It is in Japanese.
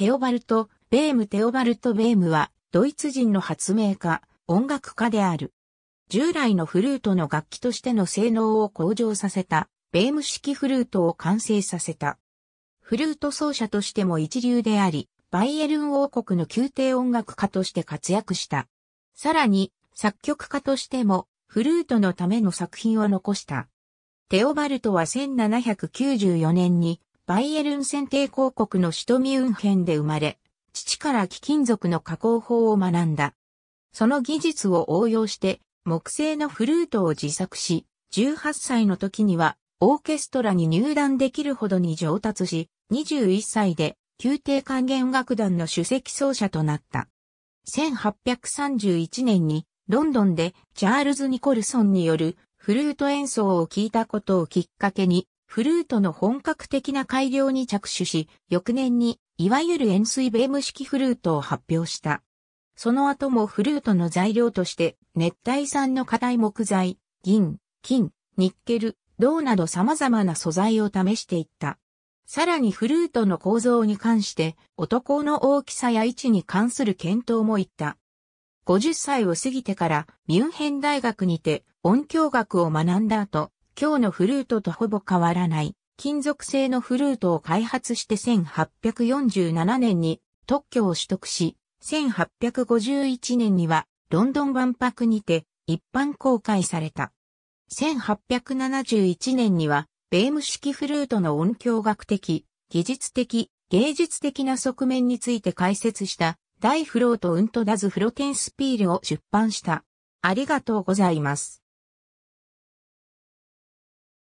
テオバルト・ベームテオバルト・ベームは、ドイツ人の発明家、音楽家である。従来のフルートの楽器としての性能を向上させた、ベーム式フルートを完成させた。フルート奏者としても一流であり、バイエルン王国の宮廷音楽家として活躍した。さらに、作曲家としても、フルートのための作品を残した。テオバルトは1794年にバイエルン選定広告の首都ミュンヘンで生まれ、父から貴金属の加工法を学んだ。その技術を応用して木製のフルートを自作し、18歳の時にはオーケストラに入団できるほどに上達し、21歳で宮廷管弦楽団の首席奏者となった。1831年にロンドンでチャールズ・ニコルソンによるフルート演奏を聞いたことをきっかけにフルートの本格的な改良に着手し、翌年に、いわゆる円錐ベーム式フルートを発表した。その後もフルートの材料として、熱帯産の硬い木材、銀、金、ニッケル、銅など様々な素材を試していった。さらにフルートの構造に関して、男の大きさや位置に関する検討もいった。50歳を過ぎてからミュンヘン大学にて音響学を学んだ後、今日のフルートとほぼ変わらない金属製のフルートを開発して1847年に特許を取得し、1851年にはロンドン万博にて一般公開された。1871年にはベーム式フルートの音響学的、技術的、芸術的な側面について解説した大フロートウントダズフロテンスピールを出版した。ありがとうございます。